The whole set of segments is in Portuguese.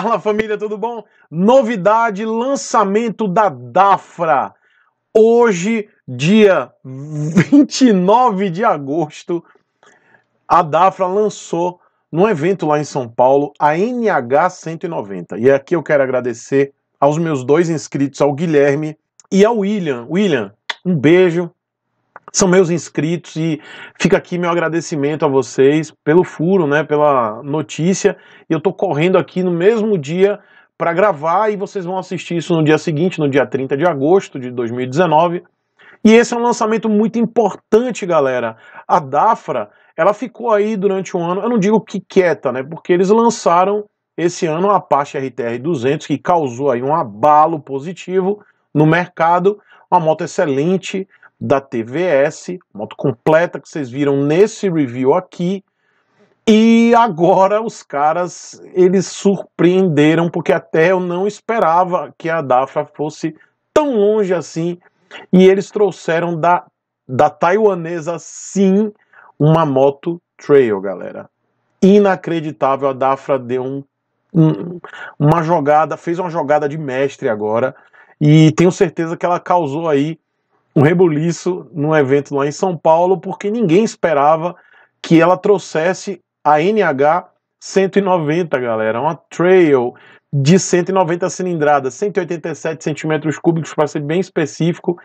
Fala família, tudo bom? Novidade, lançamento da Dafra. Hoje, dia 29 de agosto, a Dafra lançou num evento lá em São Paulo a NH 190. E aqui eu quero agradecer aos meus dois inscritos, ao Guilherme e ao William. William, um beijo, são meus inscritos e fica aqui meu agradecimento a vocês pelo furo, né, pela notícia. Eu tô correndo aqui no mesmo dia para gravar e vocês vão assistir isso no dia seguinte, no dia 30 de agosto de 2019. E esse é um lançamento muito importante, galera. A Dafra, ela ficou aí durante um ano, eu não digo que quieta, né, porque eles lançaram esse ano a Apache RTR 200 que causou aí um abalo positivo no mercado, uma moto excelente, da TVS, moto completa que vocês viram nesse review aqui. E agora os caras eles surpreenderam porque até eu não esperava que a Dafra fosse tão longe assim. E eles trouxeram da da taiwanesa sim uma moto trail, galera. Inacreditável, a Dafra deu um, um, uma jogada, fez uma jogada de mestre agora e tenho certeza que ela causou aí um rebuliço num evento lá em São Paulo, porque ninguém esperava que ela trouxesse a NH 190, galera, uma trail de 190 cilindradas, 187 centímetros cúbicos para ser bem específico.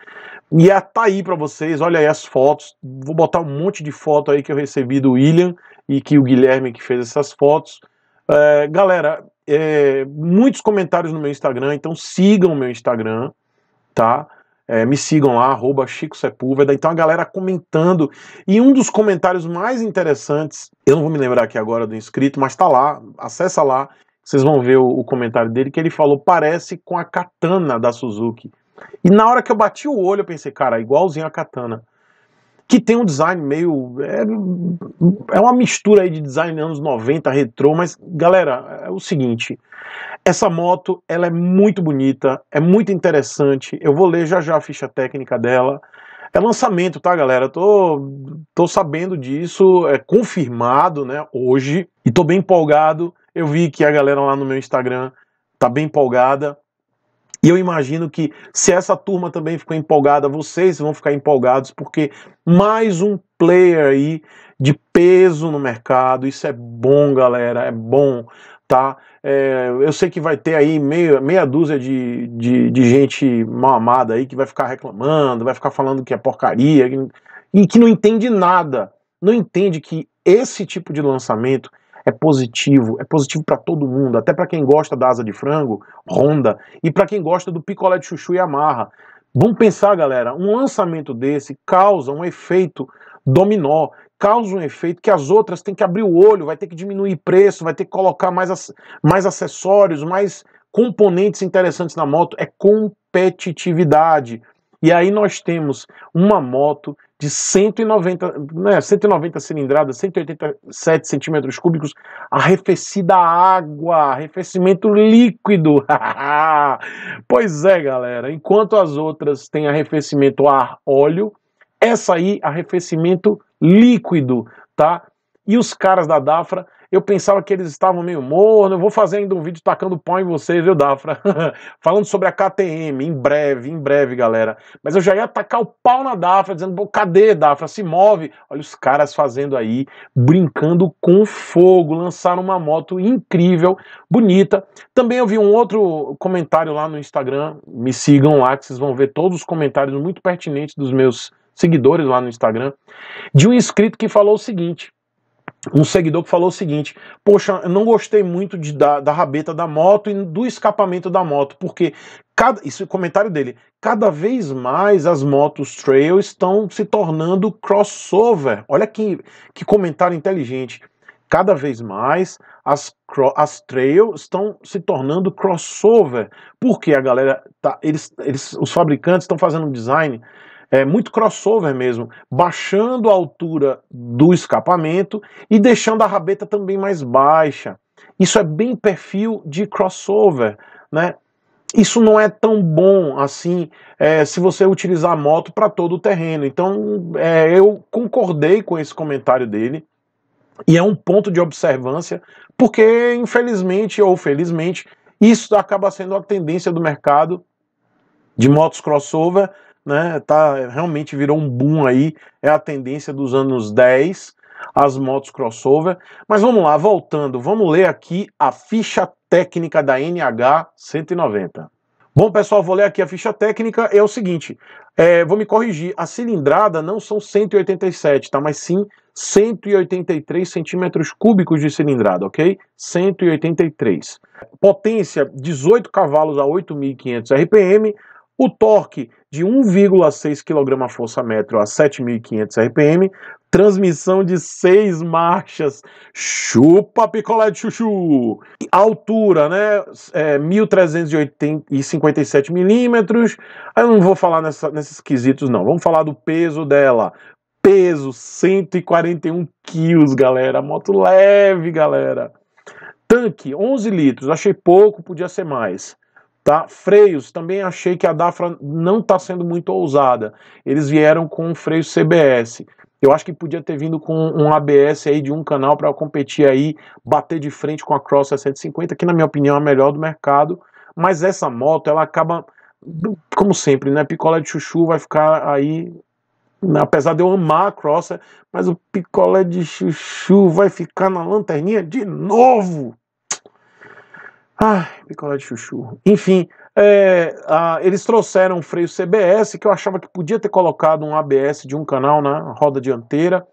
E é, tá aí para vocês, olha aí as fotos. Vou botar um monte de foto aí que eu recebi do William e que o Guilherme que fez essas fotos. É, galera, é, muitos comentários no meu Instagram, então sigam o meu Instagram, tá? É, me sigam lá, arroba Chico Sepúlveda. Então a galera comentando. E um dos comentários mais interessantes, eu não vou me lembrar aqui agora do inscrito, mas tá lá, acessa lá, vocês vão ver o, o comentário dele, que ele falou: parece com a katana da Suzuki. E na hora que eu bati o olho, eu pensei, cara, igualzinho a katana que tem um design meio. É, é uma mistura aí de design anos 90, retrô, mas galera, é o seguinte. Essa moto, ela é muito bonita, é muito interessante. Eu vou ler já já a ficha técnica dela. É lançamento, tá, galera? Tô, tô sabendo disso, é confirmado, né, hoje. E tô bem empolgado. Eu vi que a galera lá no meu Instagram tá bem empolgada. E eu imagino que se essa turma também ficou empolgada, vocês vão ficar empolgados, porque mais um player aí de peso no mercado. Isso é bom, galera, é bom, tá? É, eu sei que vai ter aí meia, meia dúzia de, de, de, gente mal amada aí que vai ficar reclamando, vai ficar falando que é porcaria e que não entende nada. Não entende que esse tipo de lançamento é positivo, é positivo para todo mundo, até para quem gosta da asa de frango, ronda, e para quem gosta do picolé de chuchu e amarra. Vamos pensar, galera, um lançamento desse causa um efeito dominó, causa um efeito que as outras têm que abrir o olho, vai ter que diminuir preço, vai ter que colocar mais, mais acessórios, mais componentes interessantes na moto, é competitividade. E aí nós temos uma moto de 190, né, 190 cilindradas, 187 centímetros cúbicos, arrefecida água, arrefecimento líquido. pois é, galera. Enquanto as outras têm arrefecimento ar-óleo, essa aí arrefecimento líquido, tá? E os caras da Dafra eu pensava que eles estavam meio morno. Eu vou fazer ainda um vídeo tacando pau em vocês, viu, Dafra? Falando sobre a KTM, em breve, em breve, galera. Mas eu já ia atacar o pau na Dafra, dizendo, Pô, cadê, Dafra? Se move. Olha os caras fazendo aí, brincando com fogo. Lançaram uma moto incrível, bonita. Também eu vi um outro comentário lá no Instagram. Me sigam lá, que vocês vão ver todos os comentários muito pertinentes dos meus seguidores lá no Instagram. De um inscrito que falou o seguinte um seguidor que falou o seguinte: Poxa, eu não gostei muito de, da, da rabeta da moto e do escapamento da moto, porque cada, isso é comentário dele, cada vez mais as motos trail estão se tornando crossover. Olha que, que comentário inteligente. Cada vez mais as, as trail estão se tornando crossover, porque a galera tá, eles, eles, os fabricantes estão fazendo um design é, muito crossover mesmo, baixando a altura do escapamento e deixando a rabeta também mais baixa. Isso é bem perfil de crossover, né? Isso não é tão bom assim é, se você utilizar a moto para todo o terreno. Então é, eu concordei com esse comentário dele e é um ponto de observância, porque infelizmente ou felizmente isso acaba sendo a tendência do mercado de motos crossover né? Tá, realmente virou um boom aí, é a tendência dos anos 10, as motos crossover. Mas vamos lá, voltando, vamos ler aqui a ficha técnica da NH 190. Bom, pessoal, vou ler aqui a ficha técnica. É o seguinte, é, vou me corrigir. A cilindrada não são 187, tá? Mas sim 183 centímetros cúbicos de cilindrada, ok? 183. Potência 18 cavalos a 8.500 RPM, o torque de 1,6 kgfm a 7.500 RPM, transmissão de seis marchas, chupa picolé de chuchu, altura, né, é, 1.357 milímetros, eu não vou falar nessa, nesses quesitos não, vamos falar do peso dela, peso 141 quilos, galera, moto leve, galera, tanque 11 litros, achei pouco, podia ser mais, Tá? Freios, também achei que a DAFRA não está sendo muito ousada. Eles vieram com um freio CBS. Eu acho que podia ter vindo com um ABS aí de um canal para competir aí, bater de frente com a Cross 150 que na minha opinião é a melhor do mercado. Mas essa moto, ela acaba, como sempre, né? picolé de chuchu vai ficar aí né? apesar de eu amar a Crosser, mas o picolé de chuchu vai ficar na lanterninha de novo. Ai, picolé de chuchu. Enfim, é, a, eles trouxeram um freio CBS, que eu achava que podia ter colocado um ABS de um canal na roda dianteira.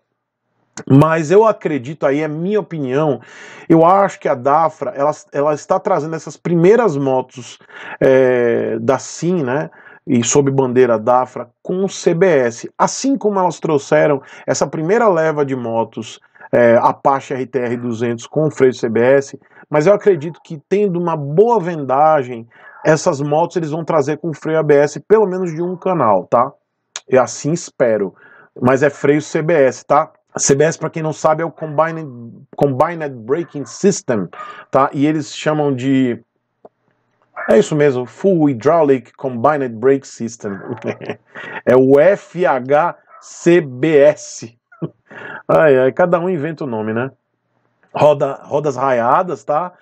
Mas eu acredito aí, é minha opinião, eu acho que a Dafra, ela, ela está trazendo essas primeiras motos é, da SIM, né? e sob bandeira Dafra com o CBS. Assim como elas trouxeram essa primeira leva de motos é, Apache RTR 200 com freio CBS, mas eu acredito que tendo uma boa vendagem, essas motos eles vão trazer com freio ABS pelo menos de um canal, tá? E assim espero. Mas é freio CBS, tá? CBS, para quem não sabe, é o Combined, Combined Braking System, tá? E eles chamam de. É isso mesmo, Full Hydraulic Combined Brake System. é o FHCBS, Ai, ai, cada um inventa o um nome, né? Roda, rodas raiadas, tá?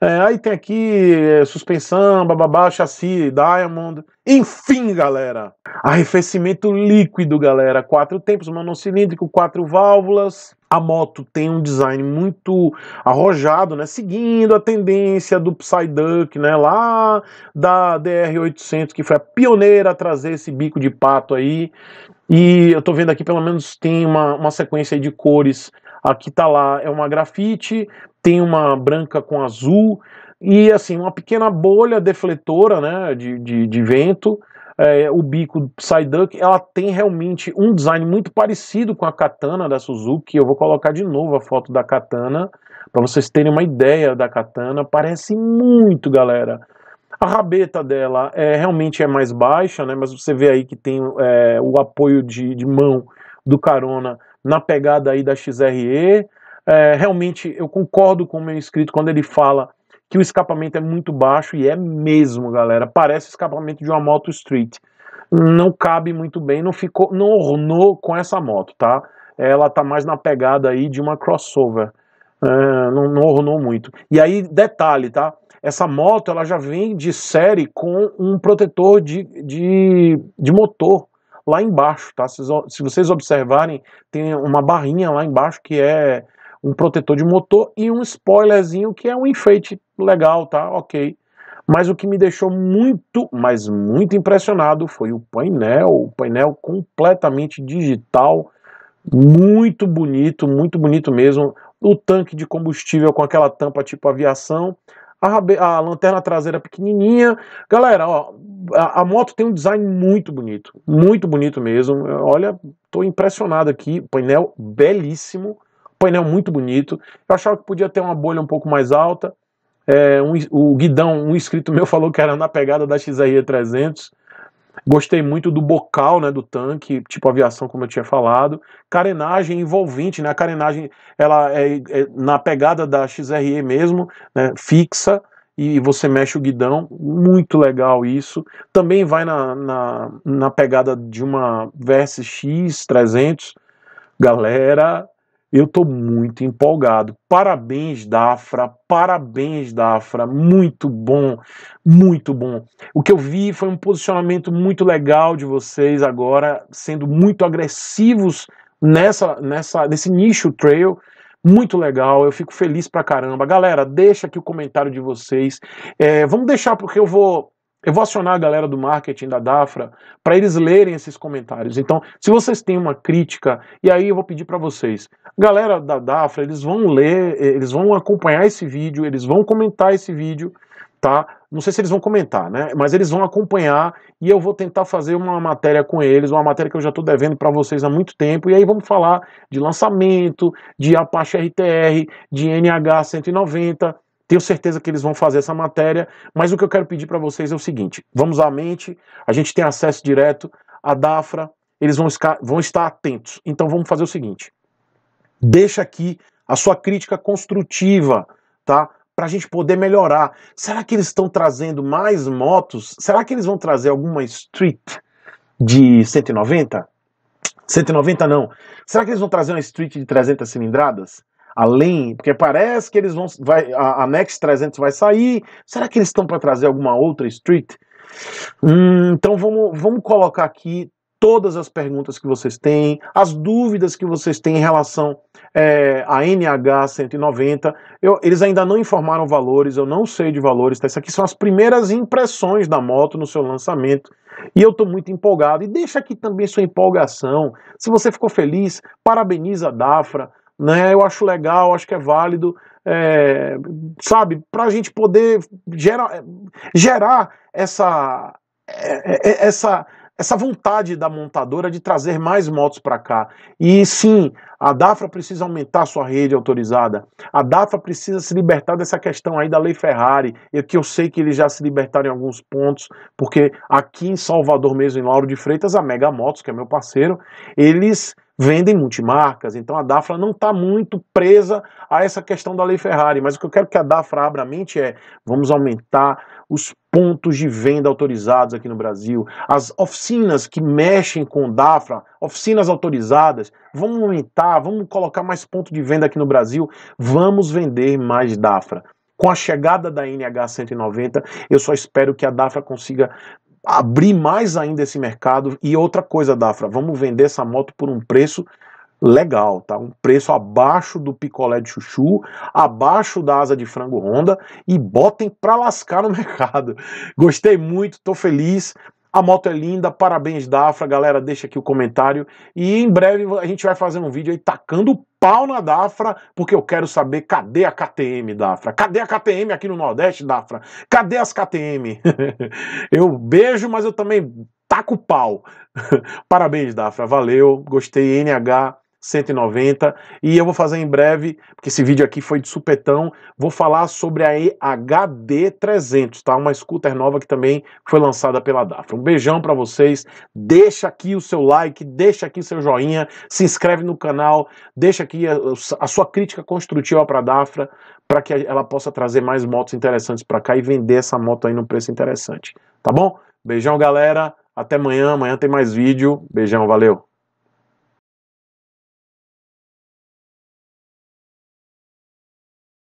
É, aí tem aqui é, suspensão, bababá, chassi, diamond. Enfim, galera. Arrefecimento líquido, galera. Quatro tempos, monocilíndrico, quatro válvulas. A moto tem um design muito arrojado, né? Seguindo a tendência do Psyduck, né? Lá da DR800, que foi a pioneira a trazer esse bico de pato aí. E eu estou vendo aqui, pelo menos, tem uma, uma sequência de cores. Aqui tá lá, é uma grafite, tem uma branca com azul, e assim, uma pequena bolha defletora né, de, de, de vento. É, o bico side Psyduck, ela tem realmente um design muito parecido com a katana da Suzuki. Eu vou colocar de novo a foto da katana para vocês terem uma ideia da katana. Parece muito, galera, a rabeta dela é, realmente é mais baixa, né, mas você vê aí que tem é, o apoio de, de mão do carona na pegada aí da XRE. É, realmente eu concordo com o meu inscrito quando ele fala que o escapamento é muito baixo e é mesmo, galera. Parece escapamento de uma moto street. Não cabe muito bem, não ficou, não ornou com essa moto, tá? Ela tá mais na pegada aí de uma crossover. É, não, não ornou muito. E aí, detalhe, tá? essa moto ela já vem de série com um protetor de, de, de motor lá embaixo, tá? Se, se vocês observarem, tem uma barrinha lá embaixo que é um protetor de motor e um spoilerzinho que é um enfeite legal, tá? Ok. Mas o que me deixou muito, mas muito impressionado foi o painel, o painel completamente digital, muito bonito, muito bonito mesmo. O tanque de combustível com aquela tampa tipo aviação a, a lanterna traseira pequenininha. Galera, ó, a, a, moto tem um design muito bonito, muito bonito mesmo. Olha, tô impressionado aqui, painel belíssimo, painel muito bonito. Eu achava que podia ter uma bolha um pouco mais alta. É, um, o guidão, um inscrito meu falou que era na pegada da XRE 300. Gostei muito do bocal, né, do tanque, tipo aviação, como eu tinha falado. Carenagem envolvente, né? A carenagem, ela é, é na pegada da XRE mesmo, né, fixa, e você mexe o guidão, muito legal isso. Também vai na, na, na pegada de uma Versys X300. Galera, eu estou muito empolgado. Parabéns, Dafra. Parabéns, Dafra. Muito bom, muito bom. O que eu vi foi um posicionamento muito legal de vocês agora, sendo muito agressivos nessa, nessa, nesse nicho trail. Muito legal, eu fico feliz pra caramba. Galera, deixa aqui o comentário de vocês. É, vamos deixar, porque eu vou eu vou acionar a galera do marketing da Dafra para eles lerem esses comentários. Então, se vocês têm uma crítica, e aí eu vou pedir para vocês, galera da Dafra, eles vão ler, eles vão acompanhar esse vídeo, eles vão comentar esse vídeo, tá? Não sei se eles vão comentar, né? Mas eles vão acompanhar e eu vou tentar fazer uma matéria com eles, uma matéria que eu já estou devendo para vocês há muito tempo. E aí vamos falar de lançamento, de Apache RTR, de NH 190 tenho certeza que eles vão fazer essa matéria, mas o que eu quero pedir para vocês é o seguinte: vamos à mente, a gente tem acesso direto à DAFRA, eles vão, vão estar atentos. Então vamos fazer o seguinte: deixa aqui a sua crítica construtiva, tá? Para a gente poder melhorar. Será que eles estão trazendo mais motos? Será que eles vão trazer alguma street de 190? 190 não. Será que eles vão trazer uma street de 300 cilindradas? além, porque parece que eles vão, vai, a, a Next 300 vai sair, será que eles estão para trazer alguma outra Street? Hum, então vamos, vamos colocar aqui todas as perguntas que vocês têm, as dúvidas que vocês têm em relação é, a NH 190. Eu, eles ainda não informaram valores, eu não sei de valores. Tá? Isso aqui são as primeiras impressões da moto no seu lançamento. E eu estou muito empolgado. E deixa aqui também sua empolgação. Se você ficou feliz, parabeniza a Dafra né? Eu acho legal, acho que é válido, é, sabe? Para a gente poder gerar, gerar essa, é, é, é, essa, essa vontade da montadora de trazer mais motos para cá. E sim, a DAFRA precisa aumentar sua rede autorizada. A DAFRA precisa se libertar dessa questão aí da Lei Ferrari, que eu sei que eles já se libertaram em alguns pontos, porque aqui em Salvador mesmo, em Lauro de Freitas, a Mega Motos, que é meu parceiro, eles vendem multimarcas, então a DAFRA não está muito presa a essa questão da lei Ferrari, mas o que eu quero que a DAFRA abra a mente é vamos aumentar os pontos de venda autorizados aqui no Brasil, as oficinas que mexem com DAFRA, oficinas autorizadas, vamos aumentar, vamos colocar mais ponto de venda aqui no Brasil, vamos vender mais DAFRA. Com a chegada da NH 190, eu só espero que a DAFRA consiga abrir mais ainda esse mercado. E outra coisa, Dafra, vamos vender essa moto por um preço legal, tá? Um preço abaixo do picolé de chuchu, abaixo da asa de frango Honda e botem pra lascar no mercado. Gostei muito, tô feliz. A moto é linda, parabéns Dafra, galera, deixa aqui o comentário e em breve a gente vai fazer um vídeo aí tacando pau na Dafra, porque eu quero saber cadê a KTM Dafra? Cadê a KTM aqui no Nordeste, Dafra? Cadê as KTM? eu beijo, mas eu também taco pau. parabéns Dafra, valeu, gostei NH 190 e eu vou fazer em breve, porque esse vídeo aqui foi de supetão, vou falar sobre a HD 300, tá? Uma scooter nova que também foi lançada pela Dafra. Um beijão para vocês. Deixa aqui o seu like, deixa aqui seu joinha, se inscreve no canal, deixa aqui a, a sua crítica construtiva para Dafra, para que ela possa trazer mais motos interessantes para cá e vender essa moto aí num preço interessante, tá bom? Beijão, galera. Até amanhã, amanhã tem mais vídeo. Beijão, valeu.